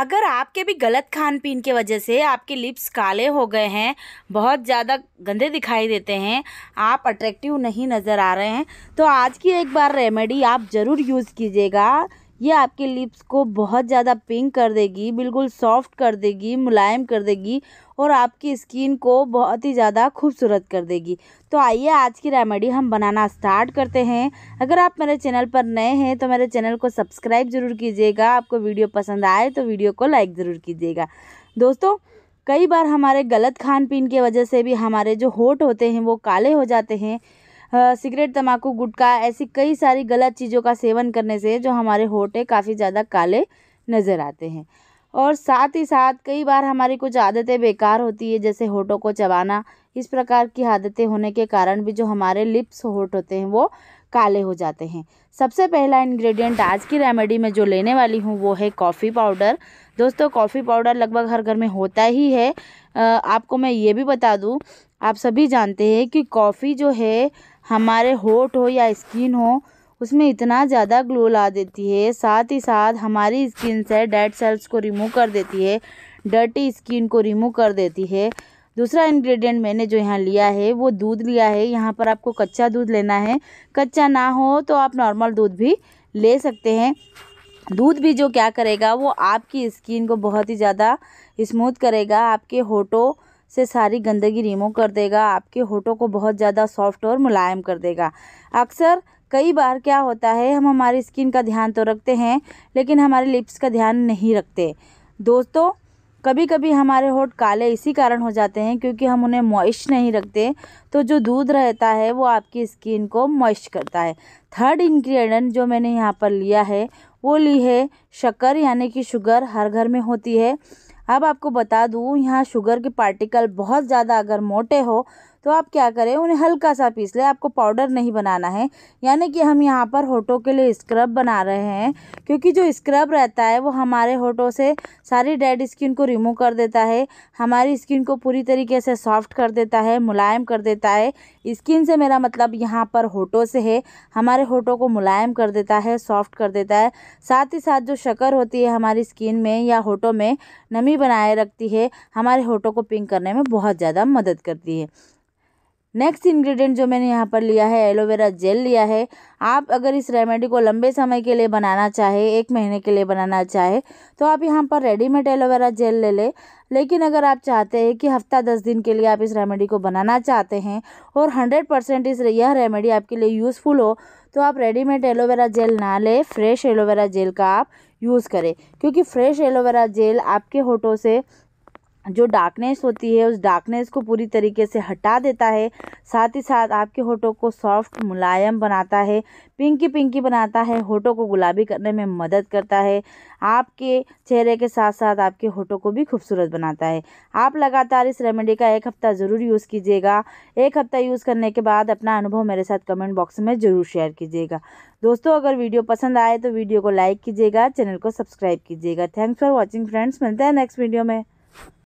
अगर आपके भी गलत खान पीन की वजह से आपके लिप्स काले हो गए हैं बहुत ज़्यादा गंदे दिखाई देते हैं आप अट्रैक्टिव नहीं नज़र आ रहे हैं तो आज की एक बार रेमेडी आप ज़रूर यूज़ कीजिएगा ये आपके लिप्स को बहुत ज़्यादा पिंक कर देगी बिल्कुल सॉफ्ट कर देगी मुलायम कर देगी और आपकी स्किन को बहुत ही ज़्यादा खूबसूरत कर देगी तो आइए आज की रेमेडी हम बनाना स्टार्ट करते हैं अगर आप मेरे चैनल पर नए हैं तो मेरे चैनल को सब्सक्राइब ज़रूर कीजिएगा आपको वीडियो पसंद आए तो वीडियो को लाइक ज़रूर कीजिएगा दोस्तों कई बार हमारे गलत खान पीन की वजह से भी हमारे जो होठ होते हैं वो काले हो जाते हैं सिगरेट तम्बाकू गुटखा ऐसी कई सारी गलत चीज़ों का सेवन करने से जो हमारे होठे है काफ़ी ज़्यादा काले नज़र आते हैं और साथ ही साथ कई बार हमारी कुछ आदतें बेकार होती है जैसे होठों को चबाना इस प्रकार की आदतें होने के कारण भी जो हमारे लिप्स होठ होते हैं वो काले हो जाते हैं सबसे पहला इंग्रेडिएंट आज की रेमेडी में जो लेने वाली हूँ वो है कॉफ़ी पाउडर दोस्तों कॉफ़ी पाउडर लगभग हर घर में होता ही है आपको मैं ये भी बता दूँ आप सभी जानते हैं कि कॉफ़ी जो है हमारे होठ हो या स्किन हो उसमें इतना ज़्यादा ग्लो ला देती है साथ ही साथ हमारी स्किन से डेड सेल्स को रिमूव कर देती है डर्टी स्किन को रिमूव कर देती है दूसरा इंग्रेडिएंट मैंने जो यहाँ लिया है वो दूध लिया है यहाँ पर आपको कच्चा दूध लेना है कच्चा ना हो तो आप नॉर्मल दूध भी ले सकते हैं दूध भी जो क्या करेगा वो आपकी स्किन को बहुत ही ज़्यादा स्मूथ करेगा आपके होठों से सारी गंदगी रिमूव कर देगा आपके होठों को बहुत ज़्यादा सॉफ्ट और मुलायम कर देगा अक्सर कई बार क्या होता है हम हमारी स्किन का ध्यान तो रखते हैं लेकिन हमारे लिप्स का ध्यान नहीं रखते दोस्तों कभी कभी हमारे होठ काले इसी कारण हो जाते हैं क्योंकि हम उन्हें मॉइस्ट नहीं रखते तो जो दूध रहता है वो आपकी स्किन को मॉइस्ट करता है थर्ड इन्ग्रीडियंट जो मैंने यहाँ पर लिया है वो ली है शक्कर यानी कि शुगर हर घर में होती है अब आपको बता दूँ यहाँ शुगर के पार्टिकल बहुत ज़्यादा अगर मोटे हो तो आप क्या करें उन्हें हल्का सा पीस लें आपको पाउडर नहीं बनाना है यानी कि हम यहाँ पर होठों के लिए स्क्रब बना रहे हैं क्योंकि जो स्क्रब रहता है वो हमारे होठों से सारी डेड स्किन को रिमूव कर देता है हमारी स्किन को पूरी तरीके से सॉफ्ट कर देता है मुलायम कर देता है स्किन से मेरा मतलब यहाँ पर होठों से है हमारे होठों को मुलायम कर देता है सॉफ्ट कर देता है साथ ही साथ जो शक्कर होती है हमारी स्किन में या होठों में नमी बनाए रखती है हमारे होठों को पिंक करने में बहुत ज़्यादा मदद करती है नेक्स्ट इंग्रेडिएंट जो मैंने यहाँ पर लिया है एलोवेरा जेल लिया है आप अगर इस रेमेडी को लंबे समय के लिए बनाना चाहे एक महीने के लिए बनाना चाहे तो आप यहाँ पर रेडीमेड एलोवेरा जेल ले लें लेकिन अगर आप चाहते हैं कि हफ्ता दस दिन के लिए आप इस रेमेडी को बनाना चाहते हैं और हंड्रेड परसेंट इस यह रेमेडी आपके लिए यूज़फुल हो तो आप रेडीमेड एलोवेरा जेल ना लें फ्रेश एलोवेरा जेल का आप यूज़ करें क्योंकि फ्रेश एलोवेरा जेल आपके होठों से जो डार्कनेस होती है उस डार्कनेस को पूरी तरीके से हटा देता है साथ ही साथ आपके होठों को सॉफ्ट मुलायम बनाता है पिंकी पिंकी बनाता है होठों को गुलाबी करने में मदद करता है आपके चेहरे के साथ साथ आपके होठों को भी खूबसूरत बनाता है आप लगातार इस रेमेडी का एक हफ़्ता ज़रूर यूज़ कीजिएगा एक हफ़्ता यूज़ करने के बाद अपना अनुभव मेरे साथ कमेंट बॉक्स में ज़रूर शेयर कीजिएगा दोस्तों अगर वीडियो पसंद आए तो वीडियो को लाइक कीजिएगा चैनल को सब्सक्राइब कीजिएगा थैंक्स फॉर वॉचिंग फ्रेंड्स मिलते हैं नेक्स्ट वीडियो में